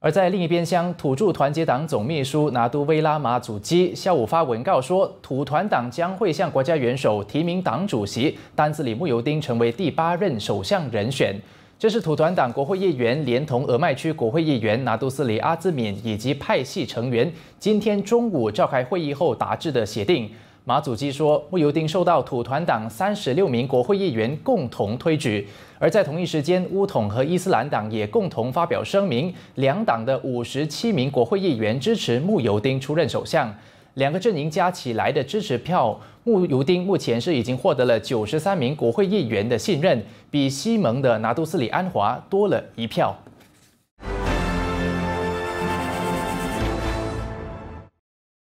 而在另一边，厢，土著团结党总秘书拿都威拉马祖基下午发文告说，土团党将会向国家元首提名党主席丹斯里慕尤丁成为第八任首相人选。这是土团党国会议员连同俄麦区国会议员拿都斯里阿兹敏以及派系成员今天中午召开会议后达致的协定。马祖基说，慕尤丁受到土团党三十六名国会议员共同推举。而在同一时间，乌统和伊斯兰党也共同发表声明，两党的五十七名国会议员支持慕尤丁出任首相。两个阵营加起来的支持票，慕尤丁目前是已经获得了九十三名国会议员的信任，比西盟的拿督斯里安华多了一票。